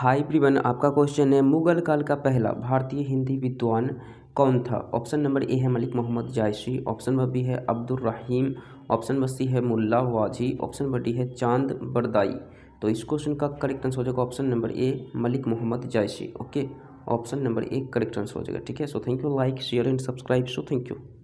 high प्रिवन आपका question है मुगल काल का पहला भारतीय हिंदी विद्वान कौन था ऑप्शन नंबर ए है Malik Muhammad Jayasi option number B है Abdul Rahim option number C है Mulla Wajhi option number D है चांद बरदाई तो इस क्वेश्चन का करेक्ट आंसर हो जाएगा option number A Malik Muhammad Jayasi okay option number A correct answer हो जाएगा ठीक है so thank you like share and subscribe so thank you